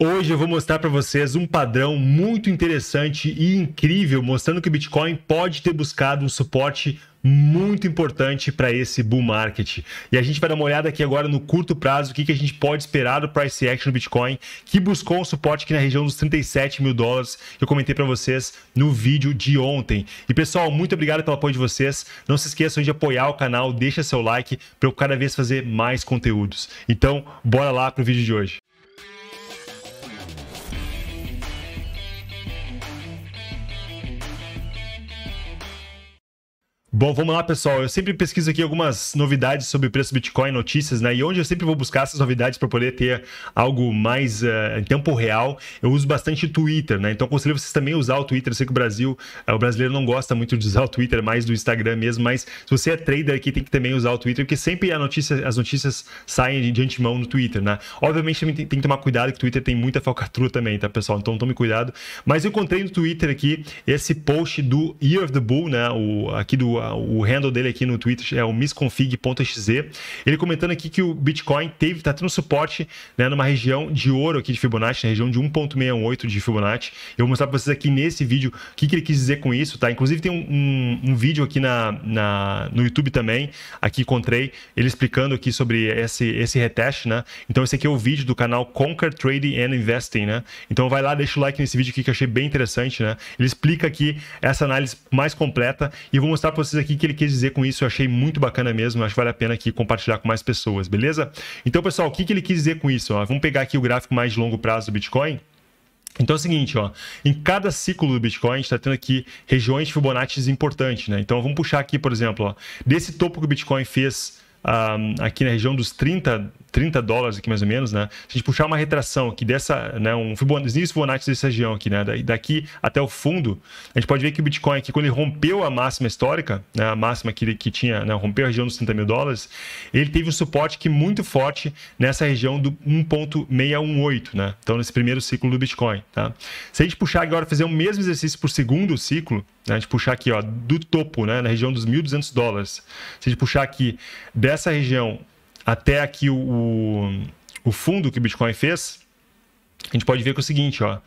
Hoje eu vou mostrar para vocês um padrão muito interessante e incrível, mostrando que o Bitcoin pode ter buscado um suporte muito importante para esse bull market. E a gente vai dar uma olhada aqui agora no curto prazo, o que, que a gente pode esperar do price action do Bitcoin, que buscou um suporte aqui na região dos 37 mil dólares, que eu comentei para vocês no vídeo de ontem. E pessoal, muito obrigado pelo apoio de vocês. Não se esqueçam de apoiar o canal, deixa seu like para eu cada vez fazer mais conteúdos. Então, bora lá para o vídeo de hoje. Bom, vamos lá, pessoal. Eu sempre pesquiso aqui algumas novidades sobre o preço do Bitcoin, notícias, né? E onde eu sempre vou buscar essas novidades para poder ter algo mais uh, em tempo real, eu uso bastante o Twitter, né? Então aconselho vocês também a usar o Twitter. Eu sei que o Brasil, uh, o brasileiro não gosta muito de usar o Twitter, é mais do Instagram mesmo, mas se você é trader aqui, tem que também usar o Twitter, porque sempre a notícia, as notícias saem de antemão no Twitter, né? Obviamente tem, tem que tomar cuidado, que o Twitter tem muita falcatrua também, tá, pessoal? Então tome cuidado. Mas eu encontrei no Twitter aqui esse post do Year of the Bull, né? O, aqui do o handle dele aqui no Twitter é o misconfig.exe. Ele comentando aqui que o Bitcoin teve, tá tendo suporte né, numa região de ouro aqui de Fibonacci, na região de 1.68 de Fibonacci. Eu vou mostrar para vocês aqui nesse vídeo o que, que ele quis dizer com isso, tá? Inclusive tem um, um, um vídeo aqui na, na, no YouTube também, aqui encontrei, ele explicando aqui sobre esse, esse reteste, né? Então esse aqui é o vídeo do canal Conquer Trading and Investing, né? Então vai lá, deixa o like nesse vídeo aqui que eu achei bem interessante, né? Ele explica aqui essa análise mais completa e eu vou mostrar para vocês vocês aqui o que ele quis dizer com isso. Eu achei muito bacana mesmo. Acho que vale a pena aqui compartilhar com mais pessoas, beleza? Então, pessoal, o que, que ele quis dizer com isso? Ó? Vamos pegar aqui o gráfico mais de longo prazo do Bitcoin. Então é o seguinte, ó, em cada ciclo do Bitcoin a gente está tendo aqui regiões Fibonacci importantes, né? Então vamos puxar aqui, por exemplo, ó, desse topo que o Bitcoin fez um, aqui na região dos 30, 30 dólares aqui mais ou menos, né? Se a gente puxar uma retração aqui dessa, né, um Fibonacci, dessa região aqui, né, daqui até o fundo, a gente pode ver que o Bitcoin aqui, quando ele rompeu a máxima histórica, né, a máxima que, que tinha, né, rompeu a região dos 30 mil dólares, ele teve um suporte que muito forte nessa região do 1.618, né? Então, nesse primeiro ciclo do Bitcoin, tá? Se a gente puxar agora, fazer o mesmo exercício por segundo ciclo, né, a gente puxar aqui, ó, do topo, né, na região dos 1.200 dólares, se a gente puxar aqui dessa região até aqui o, o, fundo que o Bitcoin fez, a gente pode ver que é o seguinte, ó.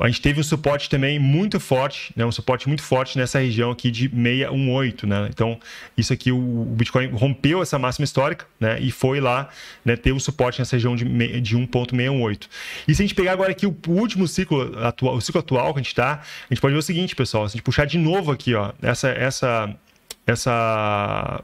A gente teve um suporte também muito forte, né? Um suporte muito forte nessa região aqui de 618, né? Então, isso aqui, o, Bitcoin rompeu essa máxima histórica, né? E foi lá, né? Ter um suporte nessa região de, de 1.618. E se a gente pegar agora aqui o, o último ciclo atual, o ciclo atual que a gente tá, a gente pode ver o seguinte, pessoal. Se a gente puxar de novo aqui, ó, essa... essa essa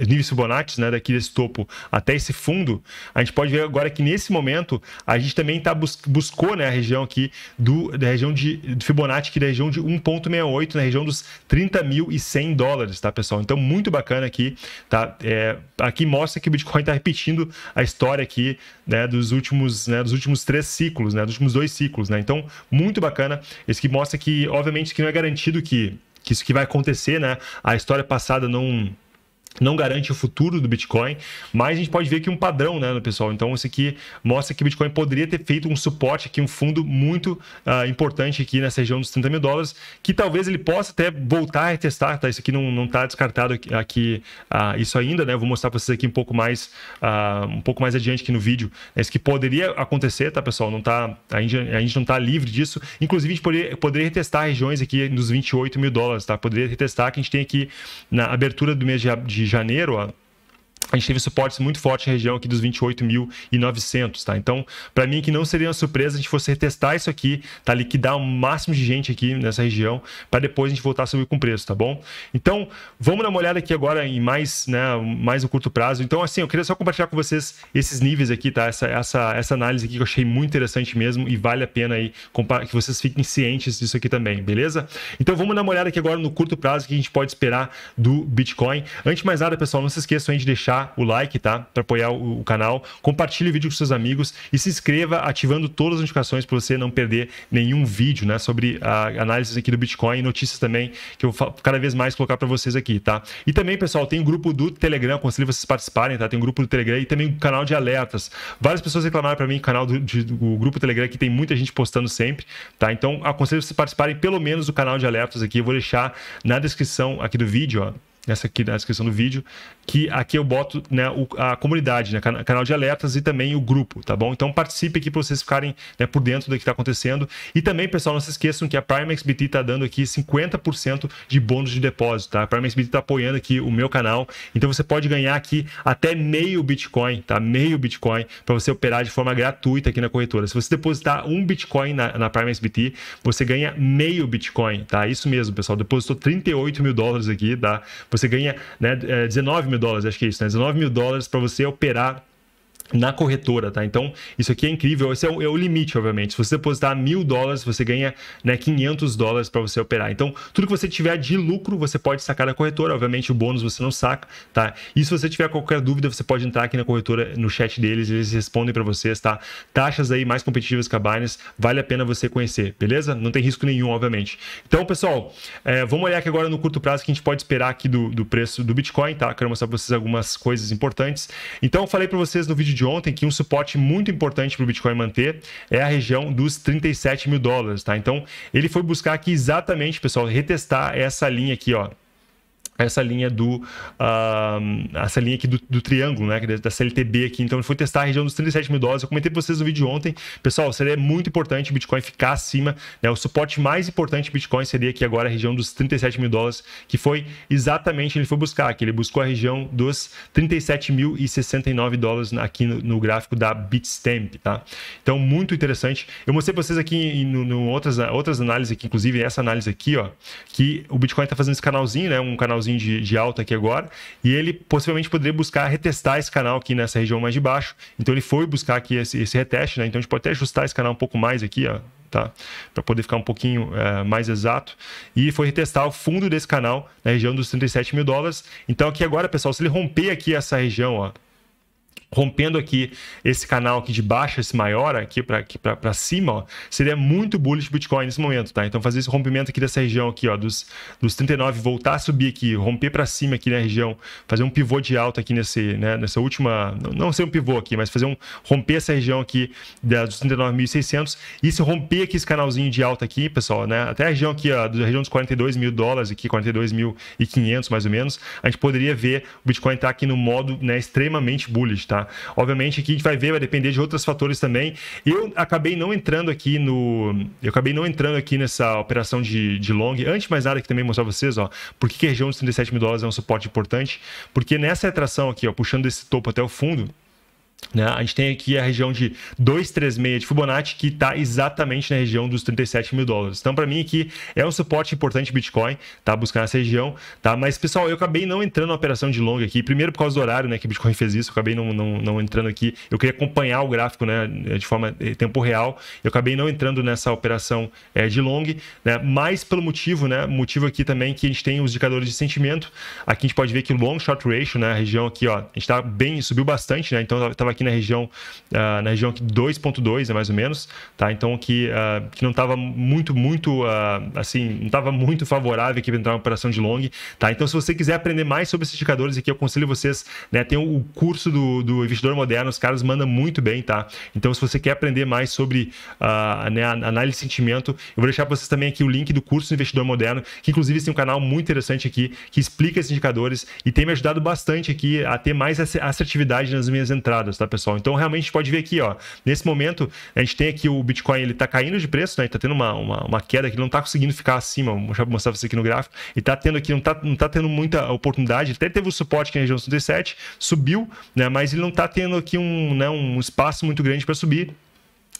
níveis Fibonacci, né, daqui desse topo até esse fundo, a gente pode ver agora que nesse momento a gente também tá bus buscou né, a região aqui do, da região de do Fibonacci, que da região de 1,68, na região dos 30.100 dólares, tá, pessoal? Então, muito bacana aqui, tá? É, aqui mostra que o Bitcoin está repetindo a história aqui né, dos, últimos, né, dos últimos três ciclos, né, dos últimos dois ciclos, né? Então, muito bacana. Isso que mostra que, obviamente, que não é garantido que, que isso que vai acontecer, né? A história passada não não garante o futuro do Bitcoin, mas a gente pode ver aqui um padrão, né, pessoal? Então, isso aqui mostra que o Bitcoin poderia ter feito um suporte aqui, um fundo muito uh, importante aqui nessa região dos 30 mil dólares, que talvez ele possa até voltar a retestar, tá? Isso aqui não está descartado aqui, aqui uh, isso ainda, né? Vou mostrar para vocês aqui um pouco mais uh, um pouco mais adiante aqui no vídeo. Né? Isso que poderia acontecer, tá, pessoal? Não tá, a, gente, a gente não está livre disso. Inclusive, a gente poderia, poderia retestar regiões aqui nos 28 mil dólares, tá? Poderia retestar que a gente tem aqui na abertura do mês de, de de janeiro, a gente teve suportes muito fortes na região aqui dos 28.900, tá? Então, para mim que não seria uma surpresa a gente fosse retestar isso aqui, tá? Liquidar o um máximo de gente aqui nessa região para depois a gente voltar a subir com preço, tá bom? Então, vamos dar uma olhada aqui agora em mais, né, mais no curto prazo. Então, assim, eu queria só compartilhar com vocês esses níveis aqui, tá? Essa, essa, essa análise aqui que eu achei muito interessante mesmo e vale a pena aí que vocês fiquem cientes disso aqui também, beleza? Então, vamos dar uma olhada aqui agora no curto prazo que a gente pode esperar do Bitcoin. Antes de mais nada, pessoal, não se esqueçam aí de deixar o like, tá? Para apoiar o, o, canal. Compartilhe o vídeo com seus amigos e se inscreva ativando todas as notificações para você não perder nenhum vídeo, né? Sobre a análise aqui do Bitcoin e notícias também que eu vou cada vez mais colocar para vocês aqui, tá? E também, pessoal, tem o um grupo do Telegram, aconselho vocês participarem, tá? Tem um grupo do Telegram e também o um canal de alertas. Várias pessoas reclamaram para mim o canal do, de, do grupo do Telegram que tem muita gente postando sempre, tá? Então, aconselho vocês participarem pelo menos do canal de alertas aqui. Eu vou deixar na descrição aqui do vídeo, ó nessa aqui na né, descrição do vídeo, que aqui eu boto né, o, a comunidade, né, canal de alertas e também o grupo, tá bom? Então participe aqui para vocês ficarem né, por dentro do que está acontecendo. E também, pessoal, não se esqueçam que a Prime XBT está dando aqui 50% de bônus de depósito, tá? A Prime XBT está apoiando aqui o meu canal, então você pode ganhar aqui até meio Bitcoin, tá? Meio Bitcoin para você operar de forma gratuita aqui na corretora. Se você depositar um Bitcoin na, na Prime XBT, você ganha meio Bitcoin, tá? Isso mesmo, pessoal. Depositou 38 mil dólares aqui, tá? Você ganha né, 19 é, mil dólares, acho que é isso, né? 19 mil dólares para você operar na corretora, tá? Então, isso aqui é incrível. Esse é o, é o limite, obviamente. Se você depositar mil dólares, você ganha né, 500 dólares para você operar. Então, tudo que você tiver de lucro, você pode sacar da corretora. Obviamente, o bônus você não saca, tá? E se você tiver qualquer dúvida, você pode entrar aqui na corretora, no chat deles, eles respondem para vocês, tá? Taxas aí mais competitivas que a Binance, vale a pena você conhecer, beleza? Não tem risco nenhum, obviamente. Então, pessoal, é, vamos olhar aqui agora no curto prazo que a gente pode esperar aqui do, do preço do Bitcoin, tá? Quero mostrar para vocês algumas coisas importantes. Então, eu falei para vocês no vídeo de de ontem que um suporte muito importante para o Bitcoin manter é a região dos 37 mil dólares, tá? Então, ele foi buscar aqui exatamente, pessoal, retestar essa linha aqui, ó, essa linha do uh, essa linha aqui do, do, triângulo, né, é da CLTB aqui. Então, ele foi testar a região dos 37 mil dólares. Eu comentei para vocês no vídeo ontem, pessoal, seria muito importante o Bitcoin ficar acima, né, o suporte mais importante do Bitcoin seria aqui agora a região dos 37 mil dólares, que foi exatamente ele foi buscar, aqui. ele buscou a região dos 37.069 dólares aqui no, no, gráfico da Bitstamp, tá? Então, muito interessante. Eu mostrei para vocês aqui em no, no outras, outras análises aqui, inclusive essa análise aqui, ó, que o Bitcoin está fazendo esse canalzinho, né, um canal de, de alta aqui agora, e ele possivelmente poderia buscar retestar esse canal aqui nessa região mais de baixo. Então ele foi buscar aqui esse, esse reteste, né? Então a gente pode até ajustar esse canal um pouco mais aqui, ó, Tá? Para poder ficar um pouquinho é, mais exato. E foi retestar o fundo desse canal na região dos 37 mil dólares. Então aqui agora, pessoal, se ele romper aqui essa região, ó, rompendo aqui esse canal aqui de baixa, esse maior aqui para cima, ó, seria muito bullish Bitcoin nesse momento, tá? Então fazer esse rompimento aqui dessa região aqui, ó, dos, dos 39, voltar a subir aqui, romper para cima aqui na região, fazer um pivô de alta aqui nesse, né, nessa última, não ser um pivô aqui, mas fazer um romper essa região aqui dos 39.600 e se romper aqui esse canalzinho de alta aqui, pessoal, né? Até a região aqui, ó, da região dos 42 mil dólares aqui, 42.500 mais ou menos, a gente poderia ver o Bitcoin estar tá aqui no modo, né, extremamente bullish, tá? Obviamente aqui a gente vai ver, vai depender de outros fatores também. Eu acabei não entrando aqui no... Eu acabei não entrando aqui nessa operação de, de long. Antes de mais nada, que também mostrar pra vocês, ó, por que a região dos 37 mil dólares é um suporte importante. Porque nessa retração aqui, ó, puxando esse topo até o fundo né? A gente tem aqui a região de 236 de Fibonacci, que está exatamente na região dos 37 mil dólares. Então, para mim, aqui é um suporte importante Bitcoin, tá? Buscar essa região, tá? Mas, pessoal, eu acabei não entrando na operação de longa aqui. Primeiro, por causa do horário, né? Que Bitcoin fez isso, eu acabei não, não, não entrando aqui. Eu queria acompanhar o gráfico, né? De forma de eh, tempo real. Eu acabei não entrando nessa operação é, de long, né? Mas pelo motivo, né? Motivo aqui também que a gente tem os indicadores de sentimento. Aqui a gente pode ver que o long short ratio, né? A região aqui, ó, a gente tá bem, subiu bastante, né? Então, estava aqui na região, uh, na região 2.2, é mais ou menos, tá? Então aqui uh, ah, que não estava muito, muito, uh, assim, não estava muito favorável aqui para entrar uma operação de long, tá? Então se você quiser aprender mais sobre esses indicadores aqui, eu aconselho vocês, né? Tem o curso do, do investidor moderno, os caras mandam muito bem, tá? Então se você quer aprender mais sobre uh, né, análise de sentimento, eu vou deixar para vocês também aqui o link do curso do investidor moderno, que inclusive tem um canal muito interessante aqui que explica esses indicadores e tem me ajudado bastante aqui a ter mais assertividade nas minhas entradas, tá? tá, pessoal? Então, realmente, a gente pode ver aqui, ó, nesse momento, a gente tem aqui o Bitcoin, ele tá caindo de preço, né? Ele tá tendo uma, uma, uma queda que ele não tá conseguindo ficar acima, vou mostrar pra você aqui no gráfico, e tá tendo aqui, não tá, não tá tendo muita oportunidade, até teve o suporte aqui na região 37, subiu, né? Mas ele não tá tendo aqui um, né, um espaço muito grande para subir,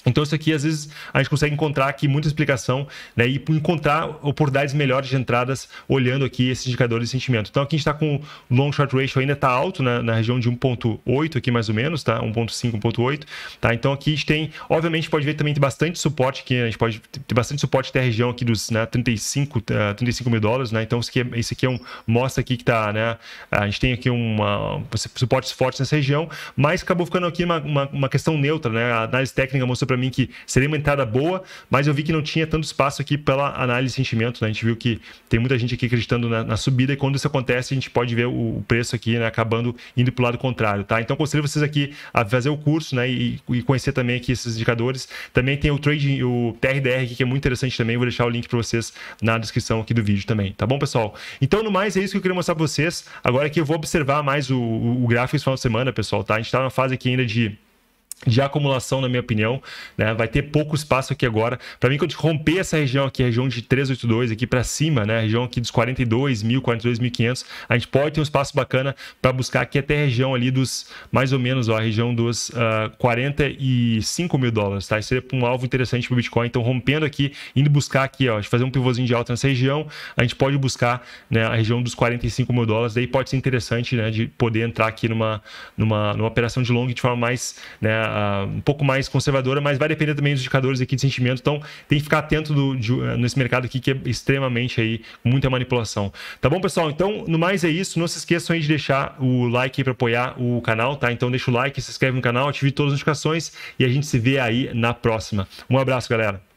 então, isso aqui, às vezes, a gente consegue encontrar aqui muita explicação né, e encontrar oportunidades melhores de entradas olhando aqui esses indicadores de sentimento. Então, aqui a gente está com o long short ratio ainda está alto na, né, na, região de 1.8 aqui, mais ou menos, tá? 1.5, 1.8, tá? Então, aqui a gente tem, obviamente, pode ver também tem bastante suporte aqui, né? a gente pode ter bastante suporte até a região aqui dos né, 35, uh, 35 mil dólares, né? Então, isso aqui, é, isso aqui é um, mostra aqui que está, né? A gente tem aqui uma, suportes fortes nessa região, mas acabou ficando aqui uma, uma, uma questão neutra, né? A análise técnica mostrou para mim que seria uma entrada boa, mas eu vi que não tinha tanto espaço aqui pela análise de sentimento. Né? A gente viu que tem muita gente aqui acreditando na, na subida e quando isso acontece, a gente pode ver o, o preço aqui né, acabando indo para o lado contrário. Tá? Então, aconselho vocês aqui a fazer o curso né, e, e conhecer também aqui esses indicadores. Também tem o trading, o TRDR aqui, que é muito interessante também. Vou deixar o link para vocês na descrição aqui do vídeo também. Tá bom, pessoal? Então, no mais, é isso que eu queria mostrar para vocês. Agora que eu vou observar mais o, o, gráfico esse final de semana, pessoal, tá? A gente está numa fase aqui ainda de de acumulação, na minha opinião, né? Vai ter pouco espaço aqui agora. Para mim, quando romper essa região aqui, região de 382 aqui para cima, né? Região aqui dos 42 mil, 42.500, a gente pode ter um espaço bacana para buscar aqui até a região ali dos mais ou menos, ó, a região dos uh, ah, 45 mil dólares, tá? Isso seria é um alvo interessante para o Bitcoin. Então, rompendo aqui, indo buscar aqui, ó, fazer um pivôzinho de alta nessa região, a gente pode buscar né, a região dos 45 mil dólares. Daí pode ser interessante, né? De poder entrar aqui numa, numa, numa operação de longo de forma mais, né? Ah, um pouco mais conservadora, mas vai depender também dos indicadores aqui de sentimento. Então, tem que ficar atento do, de, ah, nesse mercado aqui que é extremamente aí, muita manipulação. Tá bom, pessoal? Então, no mais é isso. Não se esqueçam aí de deixar o like para apoiar o canal, tá? Então, deixa o like, se inscreve no canal, ative todas as notificações e a gente se vê aí na próxima. Um abraço, galera.